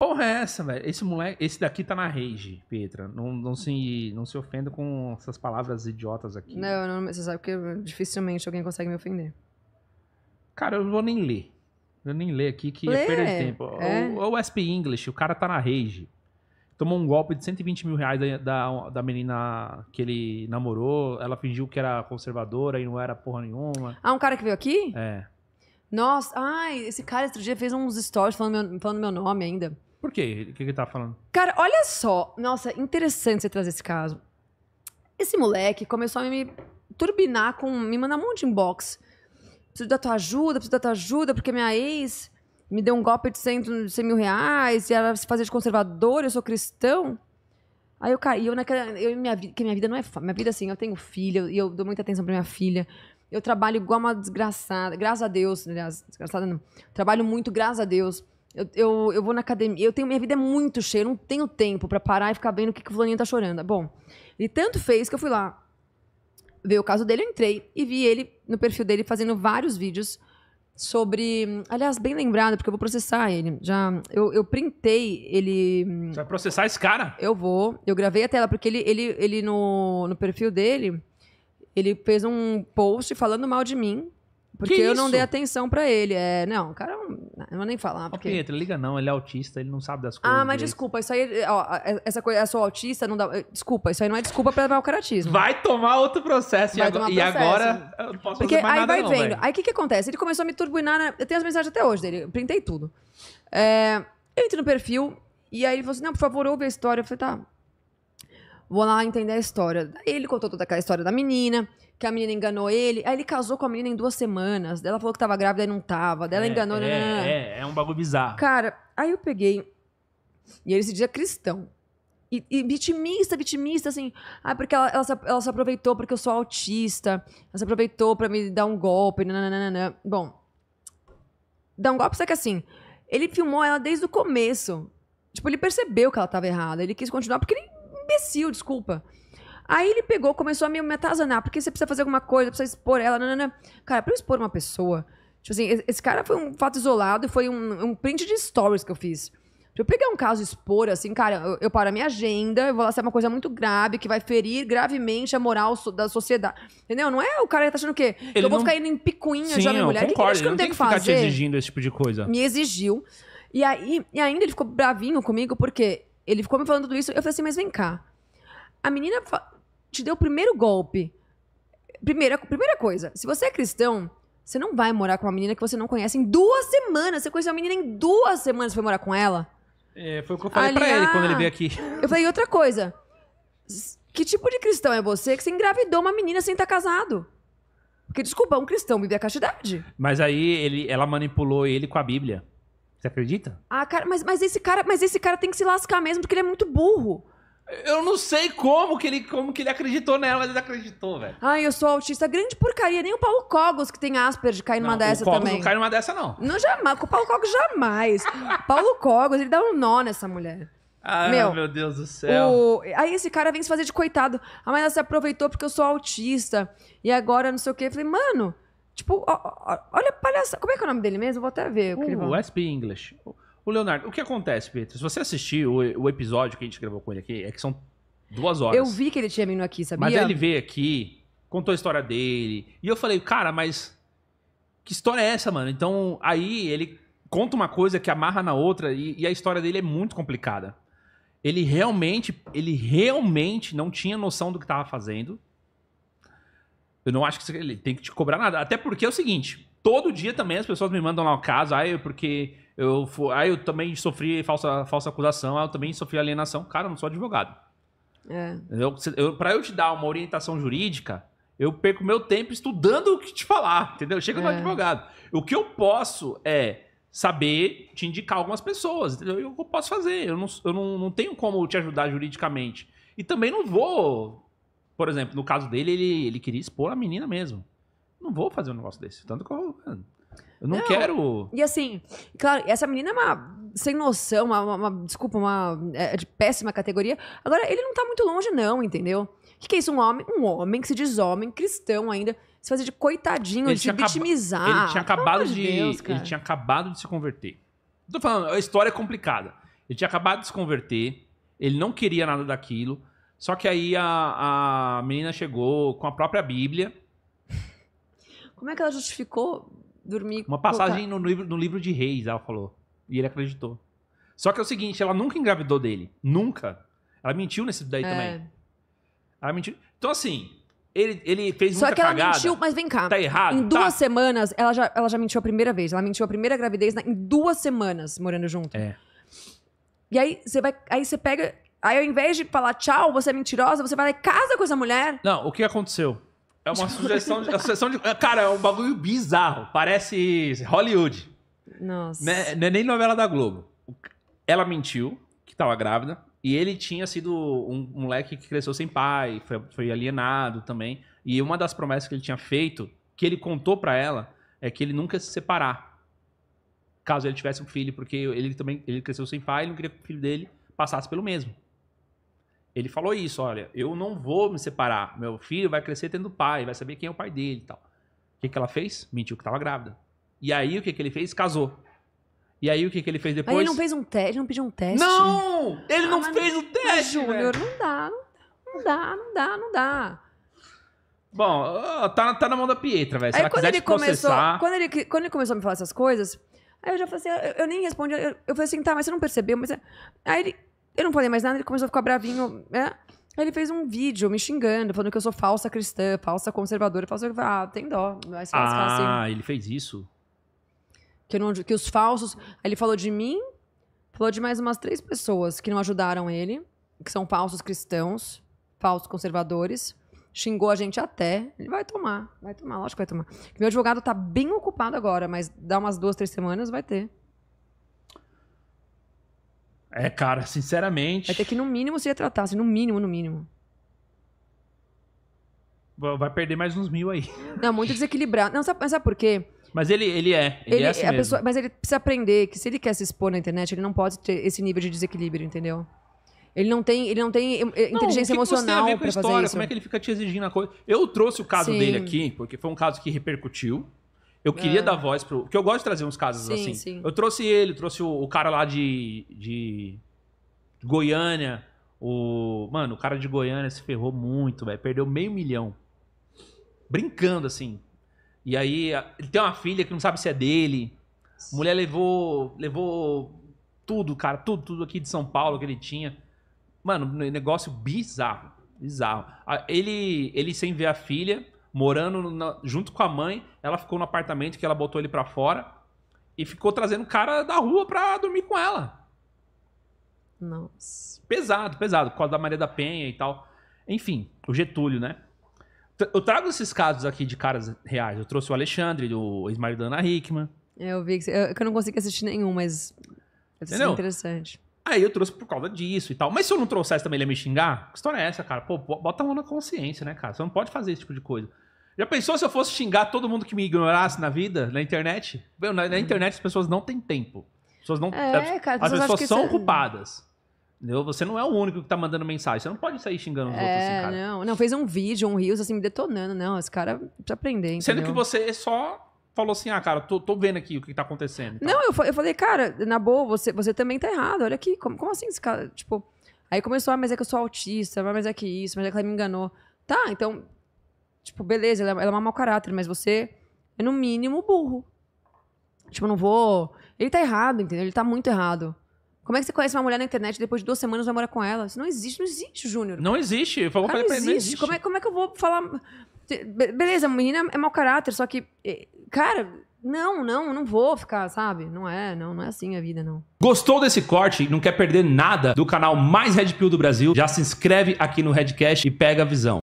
Porra, é essa, velho? Esse moleque, esse daqui tá na rage, Petra. Não, não, se, não se ofenda com essas palavras idiotas aqui. Não, não, você sabe que dificilmente alguém consegue me ofender. Cara, eu não vou nem ler. Eu nem ler aqui que é Lê. é perda de tempo. É. O, o SP English, o cara tá na rage. Tomou um golpe de 120 mil reais da, da, da menina que ele namorou. Ela fingiu que era conservadora e não era porra nenhuma. Ah, um cara que veio aqui? É. Nossa, ai, esse cara outro dia fez uns stories falando meu, falando meu nome ainda. Por quê? O que, ele tá falando? Cara, olha só. Nossa, interessante você trazer esse caso. Esse moleque começou a me turbinar com. me mandar um monte de inbox. Preciso da tua ajuda, preciso da tua ajuda, porque minha ex me deu um golpe de 100, 100 mil reais e ela se fazia de conservador, eu sou cristão. Aí eu, caí. eu naquela. Eu, minha, que minha vida não é. Minha vida, é assim, eu tenho filha e eu dou muita atenção pra minha filha. Eu trabalho igual uma desgraçada. Graças a Deus, aliás, desgraçada não. Trabalho muito, graças a Deus. Eu, eu, eu vou na academia. Eu tenho, minha vida é muito cheia, eu não tenho tempo para parar e ficar vendo o que, que o fulaninho tá chorando. É bom, ele tanto fez que eu fui lá ver o caso dele, eu entrei e vi ele no perfil dele fazendo vários vídeos sobre. Aliás, bem lembrado, porque eu vou processar ele. Já, eu, eu printei ele. Você vai processar esse cara? Eu vou. Eu gravei a tela, porque ele, ele, ele no, no perfil dele, ele fez um post falando mal de mim. Porque que eu isso? não dei atenção para ele. É, não, o cara não, vou nem falar. Porque... Ô, Pietro, liga não, ele é autista, ele não sabe das ah, coisas. Ah, mas desculpa, isso aí, ó, é, essa coisa, eu sou autista, não dá. Eh, desculpa, isso aí não é desculpa pra o caratismo. Vai tomar outro processo vai e agora, processo. E agora eu não posso Porque mais aí nada vai não, vendo. Véio. Aí o que, que acontece? Ele começou a me turbinar. Eu tenho as mensagens até hoje dele, eu printei tudo. É, eu entro no perfil e aí ele falou assim: não, por favor, ouve a história. Eu falei, tá. Vou lá entender a história. ele contou toda aquela história da menina que a menina enganou ele. Aí ele casou com a menina em duas semanas. Dela falou que tava grávida e não tava. Dela é, enganou. É, é, é um bagulho bizarro. Cara, aí eu peguei. E ele se dizia é cristão. E, e vitimista, vitimista, assim. Ah, porque ela, ela, se, ela se aproveitou porque eu sou autista. Ela se aproveitou para me dar um golpe. Nananana. Bom. Dar um golpe, só que assim. Ele filmou ela desde o começo. Tipo, ele percebeu que ela tava errada. Ele quis continuar porque ele é imbecil, desculpa. Aí ele pegou, começou a me atazanar, porque você precisa fazer alguma coisa, precisa expor ela. Cara, pra eu expor uma pessoa. Tipo assim, esse cara foi um fato isolado e foi um, um print de stories que eu fiz. Se eu pegar um caso e expor, assim, cara, eu, eu paro a minha agenda, eu vou lançar é uma coisa muito grave que vai ferir gravemente a moral so, da sociedade. Entendeu? Não é o cara que tá achando o quê? Ele eu vou não... ficar indo em picuinha Sim, de homem mulher. Concordo, que, que eu não tenho que, que fazer? Ficar te exigindo esse tipo de coisa. Me exigiu. E aí, e ainda ele ficou bravinho comigo, porque ele ficou me falando tudo isso. Eu falei assim, mas vem cá. A menina fa te deu o primeiro golpe. Primeira, primeira coisa, se você é cristão, você não vai morar com uma menina que você não conhece em duas semanas. Você conheceu a menina em duas semanas, foi morar com ela. É, foi o que eu falei Ali, pra ele quando ele ah. veio aqui. Eu falei outra coisa. Que tipo de cristão é você que você engravidou uma menina sem estar casado? Porque, desculpa, um cristão vive a castidade. Mas aí ele, ela manipulou ele com a Bíblia. Você acredita? Ah, cara, mas, mas esse cara, mas esse cara tem que se lascar mesmo, porque ele é muito burro. Eu não sei como que ele, como que ele acreditou nela, mas ele acreditou, velho. Ai, eu sou autista. Grande porcaria. Nem o Paulo Cogos, que tem Asperger, cair numa não, dessa o Cogos também. não cai numa dessa, não. Não, jamais. Com o Paulo Cogos, jamais. Paulo Cogos, ele dá um nó nessa mulher. Ah, meu, meu Deus do céu. O... Aí esse cara vem se fazer de coitado. Ah, mas ela se aproveitou porque eu sou autista. E agora não sei o quê. Eu falei, mano, tipo, ó, ó, olha a palhaçada. Como é que é o nome dele mesmo? Vou até ver. o Uh, SP English o Leonardo. O que acontece, Pedro? Se você assistir o, o episódio que a gente gravou com ele aqui, é que são duas horas. Eu vi que ele tinha vindo aqui, sabia? Mas ele veio aqui, contou a história dele. E eu falei, cara, mas que história é essa, mano? Então, aí ele conta uma coisa que amarra na outra e, e a história dele é muito complicada. Ele realmente, ele realmente não tinha noção do que estava fazendo. Eu não acho que ele tem que te cobrar nada. Até porque é o seguinte, todo dia também as pessoas me mandam lá o caso, aí porque eu fui, aí eu também sofri falsa, falsa acusação, aí eu também sofri alienação. Cara, eu não sou advogado. É. Eu, eu, pra eu te dar uma orientação jurídica, eu perco meu tempo estudando o que te falar, entendeu? Chega é. no advogado. O que eu posso é saber te indicar algumas pessoas, entendeu? Eu posso fazer. Eu não, eu não, não tenho como te ajudar juridicamente. E também não vou. Por exemplo, no caso dele, ele, ele queria expor a menina mesmo. Não vou fazer um negócio desse. Tanto que eu. Eu não, não, quero. E assim, claro, essa menina é uma sem noção, uma, uma, uma desculpa, uma é, é de péssima categoria. Agora, ele não tá muito longe, não, entendeu? O que, que é isso? Um homem, um homem que se diz homem, cristão ainda, se fazer de coitadinho, ele de se vitimizar. Ele tinha acabado de. Deus, ele tinha acabado de se converter. Tô falando, a história é complicada. Ele tinha acabado de se converter, ele não queria nada daquilo. Só que aí a, a menina chegou com a própria Bíblia. Como é que ela justificou uma passagem no livro, no livro de Reis, ela falou. E ele acreditou. Só que é o seguinte, ela nunca engravidou dele. Nunca. Ela mentiu nesse daí é. também. Ela mentiu. Então, assim, ele, ele fez Só muita que ela mentiu, mas vem cá. Tá errado. Em duas tá. semanas, ela já, ela já mentiu a primeira vez. Ela mentiu a primeira gravidez na, em duas semanas morando junto. É. E aí você vai. Aí você pega. Aí ao invés de falar tchau, você é mentirosa, você vai lá e casa com essa mulher. Não, o que aconteceu? É uma sugestão de, é uma sugestão de. Cara, é um bagulho bizarro. Parece Hollywood. Nossa. Né? Não é nem novela da Globo. Ela mentiu que estava grávida. E ele tinha sido um moleque que cresceu sem pai, foi, foi alienado também. E uma das promessas que ele tinha feito, que ele contou para ela, é que ele nunca ia se separar. Caso ele tivesse um filho, porque ele também ele cresceu sem pai, e não queria que o filho dele passasse pelo mesmo ele falou isso, olha, eu não vou me separar, meu filho vai crescer tendo pai, vai saber quem é o pai dele e tal. O que, que ela fez? Mentiu que estava grávida. E aí o que, que ele fez? Casou. E aí o que, que ele fez depois? Mas ele não fez um teste, ele não pediu um teste. Não! Ele ah, não fez o um teste! Júnior, não dá, não dá, não dá, não dá. Bom, ah, tá, tá na mão da Pietra, velho. Se aí, ela quando ele processar... começou, quando ele, quando ele começou a me falar essas coisas, aí eu já falei assim, ah, eu, eu nem respondi, eu, eu falei assim, tá, mas você não percebeu, mas... É aí ele, eu não falei mais nada, ele começou a ficar bravinho, né? ele fez um vídeo me xingando, falando que eu sou falsa cristã, falsa conservadora, falsa. Ah, tem dó. É ah, ele fez isso. Que, não, que os falsos. ele falou de mim, falou de mais umas três pessoas que não ajudaram ele, que são falsos cristãos, falsos conservadores. Xingou a gente até. Ele vai tomar, vai tomar, lógico que vai tomar. Meu advogado tá bem ocupado agora, mas dá umas duas, três semanas, vai ter. É, cara, sinceramente. Vai ter que, no mínimo, se retratar, assim, no mínimo, no mínimo. Vai perder mais uns mil aí. Não, muito desequilibrado. Não, sabe, mas sabe por quê? Mas ele, ele é. Ele, é ele é assim mesmo. Pessoa, mas ele precisa aprender que se ele quer se expor na internet, ele não pode ter esse nível de desequilíbrio, entendeu? Ele não tem, ele não tem eh, inteligência não, o que emocional para fazer isso. Como é que ele fica te exigindo a coisa? Eu trouxe o caso Sim. dele aqui, porque foi um caso que repercutiu. Eu queria é. dar voz pro. Porque eu gosto de trazer uns casos sim, assim. Sim. Eu trouxe ele, trouxe o, o cara lá de, de Goiânia. O. Mano, o cara de Goiânia se ferrou muito, velho. Perdeu meio milhão. Brincando, assim. E aí, ele tem uma filha que não sabe se é dele. mulher levou. Levou tudo, cara, tudo, tudo aqui de São Paulo que ele tinha. Mano, negócio bizarro. Bizarro. Ele, ele sem ver a filha morando na, junto com a mãe. Ela ficou no apartamento que ela botou ele para fora e ficou trazendo o cara da rua pra dormir com ela. Nossa. Pesado, pesado. Por causa da Maria da Penha e tal. Enfim, o Getúlio, né? Eu trago esses casos aqui de caras reais. Eu trouxe o Alexandre, o ex-marido da Ana Hickman. É, eu vi que, eu, que eu não consegui assistir nenhum, mas deve é interessante. Aí eu trouxe por causa disso e tal. Mas se eu não trouxesse também ele ia me xingar? Que história é essa, cara? Pô, bota a mão na consciência, né, cara? Você não pode fazer esse tipo de coisa. Já pensou se eu fosse xingar todo mundo que me ignorasse na vida, na internet? Meu, na, na, uhum. internet as pessoas não têm tempo. As pessoas não. É, cara, as pessoas são você... É- culpadas. Entendeu? Você não é o único que tá mandando mensagem. Você não pode sair xingando os é, outros assim, é, cara. Não, não, fez um vídeo, um Reels, assim, me detonando. Não, esse cara precisa aprender. Entendeu? Sendo que você é só falou assim, ah, cara, tô, tô vendo aqui o que tá acontecendo. Não, eu, eu falei, cara, na boa, você, você também tá errado, olha aqui, como, como assim esse cara, tipo... Aí começou, ah, mas é que eu sou autista, mas é que isso, mas é que ela me enganou. Tá, então, tipo, beleza, ela, ela é uma mau caráter, mas você é no mínimo burro. Tipo, eu não vou... Ele tá errado, entendeu? Ele tá muito errado. Como é que você conhece uma mulher na internet depois de duas semanas namora com ela? Isso não existe, não existe, Júnior. Não existe. Eu falei cara, não, pra Ele, não existe. Como é, como é que eu vou falar. Beleza, a menina é mau caráter, só que cara, não, não, não vou ficar, sabe? Não é, não, não é assim a vida, não. Gostou desse corte e não quer perder nada do canal mais Red Pill do Brasil? Já se inscreve aqui no Redcast e pega a visão.